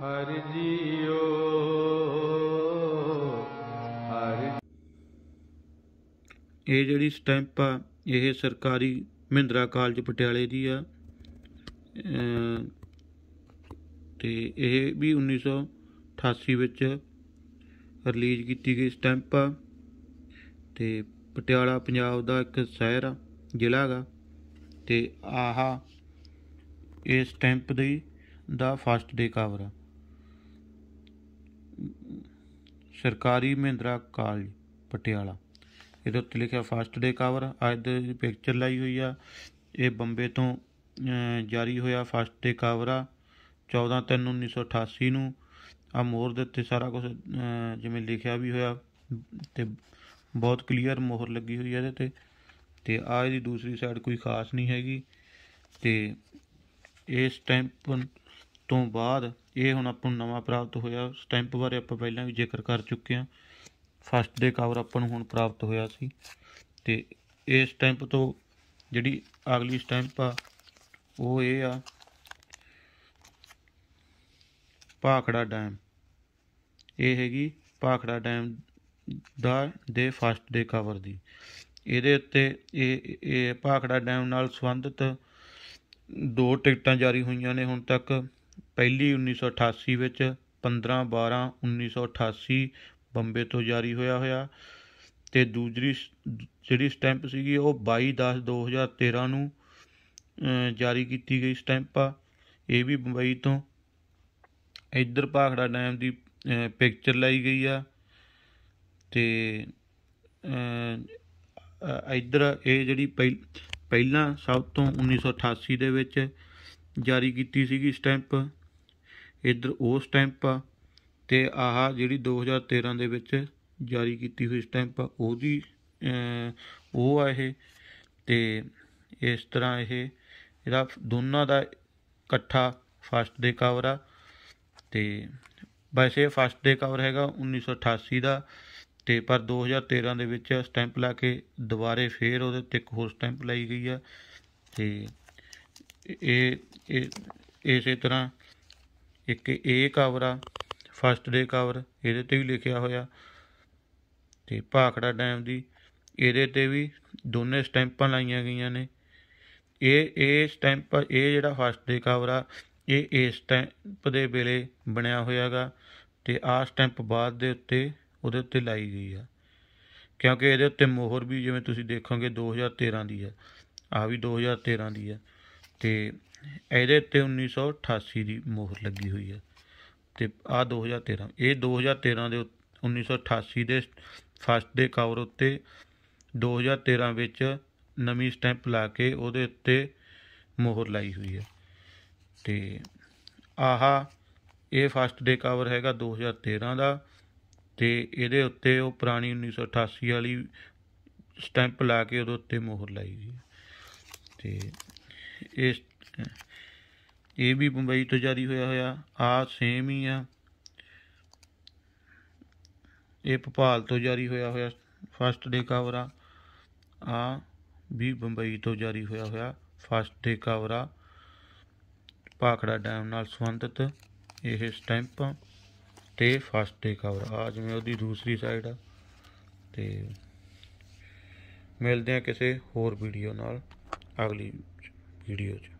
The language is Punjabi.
ਹਰ ਜੀਓ ਹਰ ਇਹ ਜਿਹੜੀ ਸਟੈਂਪ ਆ ਇਹ ਸਰਕਾਰੀ ਮਹਿੰਦਰਾ ਕਾਲਜ ਪਟਿਆਲੇ ਦੀ ਆ ਤੇ ਇਹ ਵੀ 1988 ਵਿੱਚ ਰਿਲੀਜ਼ ਕੀਤੀ ਗਈ ਸਟੈਂਪ ਆ ਤੇ ਪਟਿਆਲਾ ਪੰਜਾਬ ਦਾ ਇੱਕ ਸ਼ਹਿਰ ਆ ਜ਼ਿਲ੍ਹਾ ਹੈਗਾ ਤੇ ਆਹਾ ਇਹ ਸਟੈਂਪ ਦੀ ਦਾ ਫਸਟ ਡੇ ਕਵਰ ਆ ਸਰਕਾਰੀ ਮਹਿੰਦਰਾ ਕਾਲਜ ਪਟਿਆਲਾ ਇਹਦੇ ਉੱਤੇ ਲਿਖਿਆ ਫਸਟ ਡੇ ਕਵਰ ਅੱਜ ਦੀ ਪਿਕਚਰ ਲਈ ਹੋਈ ਆ ਇਹ ਬੰਬੇ ਤੋਂ ਜਾਰੀ ਹੋਇਆ ਫਸਟ ਡੇ ਕਵਰ ਆ 14 3 1988 ਨੂੰ ਆ ਮੋਹਰ ਦੇ ਉੱਤੇ ਸਾਰਾ ਕੁਝ ਜਿਵੇਂ ਲਿਖਿਆ ਵੀ ਹੋਇਆ ਤੇ ਬਹੁਤ ਕਲੀਅਰ ਮੋਹਰ ਲੱਗੀ ਹੋਈ ਹੈ ਇਹਦੇ ਤੇ ਤੇ ਆ ਇਹਦੀ ਦੂਸਰੀ ਸਾਈਡ ਕੋਈ ਖਾਸ ਨਹੀਂ ਹੈਗੀ ਤੇ ਇਹ ਸਟੈਂਪ ਤੋਂ ਬਾਅਦ ਇਹ ਹੁਣ ਆਪਾਂ ਨੂੰ ਨਵਾਂ ਪ੍ਰਾਪਤ ਹੋਇਆ ਸਟੈਂਪ ਬਾਰੇ ਆਪਾਂ ਪਹਿਲਾਂ ਵੀ ਜ਼ਿਕਰ ਕਰ ਚੁੱਕੇ ਹਾਂ ਫਸਟ ਦੇ ਕਵਰ ਆਪਾਂ ਨੂੰ ਹੁਣ ਪ੍ਰਾਪਤ ਹੋਇਆ ਸੀ ਤੇ ਇਹ ਸਟੈਂਪ ਤੋਂ ਜਿਹੜੀ ਅਗਲੀ ਸਟੈਂਪ ਆ ਉਹ ਇਹ ਆ ਪਾਖੜਾ ਡੈਮ ਇਹ ਹੈਗੀ ਪਾਖੜਾ ਡੈਮ ਦਾ ਦੇ ਫਸਟ ਦੇ ਕਵਰ ਦੀ ਇਹਦੇ ਉੱਤੇ ਇਹ ਇਹ ਪਾਖੜਾ ਡੈਮ ਨਾਲ ਸੰਬੰਧਿਤ ਦੋ ਟਿਕਟਾਂ ਜਾਰੀ ਹੋਈਆਂ ਨੇ ਹੁਣ ਤੱਕ ਪਹਿਲੀ 1988 ਵਿੱਚ 15/12/1988 ਬੰਬੇ ਤੋਂ ਜਾਰੀ ਹੋਇਆ ਹੋਇਆ ਤੇ ਦੂਜੀ ਜਿਹੜੀ ਸਟੈਂਪ ਸੀਗੀ ਉਹ 22/10/2013 ਨੂੰ ਜਾਰੀ ਕੀਤੀ ਗਈ ਸਟੈਂਪ ਆ ਇਹ ਵੀ ਬੰਬਈ ਤੋਂ ਇੱਧਰ ਪਾਖੜਾ ਡੈਮ ਦੀ ਪਿਕਚਰ ਲਈ ਗਈ ਆ ਤੇ ਇੱਧਰ ਇਹ ਜਿਹੜੀ ਪਹਿਲਾਂ ਸਭ ਤੋਂ 1988 ਦੇ ਵਿੱਚ ਜਾਰੀ ਕੀਤੀ ਸੀਗੀ ਸਟੈਂਪ ਇਧਰ ਉਹ ਸਟੈਂਪ ਆ ਤੇ ਆਹ ਜਿਹੜੀ 2013 ਦੇ ਵਿੱਚ ਜਾਰੀ ਕੀਤੀ ਹੋਈ ਸਟੈਂਪ ਆ ਉਹਦੀ ਉਹ ਆ ਇਹ ਤੇ ਇਸ ਤਰ੍ਹਾਂ ਇਹ ਇਹਦਾ ਦੋਨਾਂ ਦਾ ਇਕੱਠਾ ਫਸਟ ਦੇ ਕਵਰ ਆ ਤੇ ਵੈਸੇ ਫਸਟ ਦੇ ਕਵਰ ਹੈਗਾ 1988 ਦਾ ਤੇ ਪਰ 2013 ਦੇ ਵਿੱਚ ਸਟੈਂਪ ਲਾ ਕੇ ਦੁਬਾਰੇ ਫੇਰ ਉਹਦੇ ਤੇ ਇੱਕ ਹੋਰ ਸਟੈਂਪ ਲਾਈ ਗਈ ਆ ਤੇ ਇਹ ਇਸੇ ਤਰ੍ਹਾਂ ਇੱਕ ਏ ਕਵਰ ਆ ਫਸਟ ਡੇ ਕਵਰ ਇਹਦੇ ਤੇ ਵੀ ਲਿਖਿਆ ਹੋਇਆ ਤੇ ਭਾਖੜਾ ਡੈਮ ਦੀ ਇਹਦੇ ਤੇ ਵੀ ਦੋਨੇ ਸਟੈਂਪਾਂ ਲਾਈਆਂ ਗਈਆਂ ਨੇ ਇਹ ਇਹ ਸਟੈਂਪ ਇਹ ਜਿਹੜਾ ਫਸਟ ਡੇ ਕਵਰ ਆ ਇਹ ਇਸ ਸਟੈਂਪ ਦੇ ਵੇਲੇ ਬਣਿਆ ਹੋਇਆਗਾ ਤੇ ਆਹ ਸਟੈਂਪ ਬਾਅਦ ਦੇ ਉੱਤੇ ਉਹਦੇ ਉੱਤੇ ਲਾਈ ਗਈ ਆ ਕਿਉਂਕਿ ਇਹਦੇ ਉੱਤੇ ਮੋਹਰ ਵੀ ਜਿਵੇਂ ਤੁਸੀਂ ਦੇਖੋਗੇ 2013 ਦੀ ਆ ਆ ਵੀ 2013 ਦੀ ਆ ਤੇ ਇਹਦੇ ਤੇ 1988 ਦੀ ਮੋਹਰ ਲੱਗੀ ਹੋਈ ਹੈ ਤੇ ਆ 2013 ਇਹ 2013 ਦੇ 1988 ਦੇ ਫਸਟ ਦੇ ਕਵਰ ਉੱਤੇ 2013 ਵਿੱਚ ਨਵੀਂ ਸਟੈਂਪ ਲਾ ਕੇ ਉਹਦੇ ਉੱਤੇ ਮੋਹਰ ਲਾਈ ਹੋਈ ਹੈ ਤੇ ਆਹਾ ਇਹ ਫਸਟ ਡੇ ਕਵਰ ਹੈਗਾ 2013 ਦਾ ਤੇ ਇਹਦੇ ਉੱਤੇ ਉਹ ਪੁਰਾਣੀ 1988 ਵਾਲੀ ਸਟੈਂਪ ਲਾ ਕੇ ਉਹਦੇ ਉੱਤੇ ਮੋਹਰ ਲਾਈ ਹੋਈ ਹੈ ਤੇ ਇਸ ਇਹ ਵੀ ਬੰਬਈ ਤੋਂ ਜਾਰੀ ਹੋਇਆ ਹੋਇਆ ਆ ਸੇਮ ਹੀ ਆ ਇਹ ਭਪਾਲ ਤੋਂ ਜਾਰੀ ਹੋਇਆ ਹੋਇਆ ਫਸਟ ਡੇ ਕਵਰਾ ਆ ਵੀ ਬੰਬਈ ਤੋਂ ਜਾਰੀ ਹੋਇਆ ਹੋਇਆ ਫਸਟ ਡੇ ਕਵਰਾ ਪਾਖੜਾ ਡੈਮ ਨਾਲ ਸੰਬੰਧਿਤ ਇਹ ਸਟੈਂਪ ਤੇ ਫਸਟ ਡੇ ਕਵਰਾ ਆ ਜਿਵੇਂ ਉਹਦੀ ਦੂਸਰੀ ਸਾਈਡ ਆ ਤੇ ਮਿਲਦੇ ਆ ਕਿਸੇ ਹੋਰ ਵੀਡੀਓ ਨਾਲ ਅਗਲੀ ਵੀਡੀਓ 'ਚ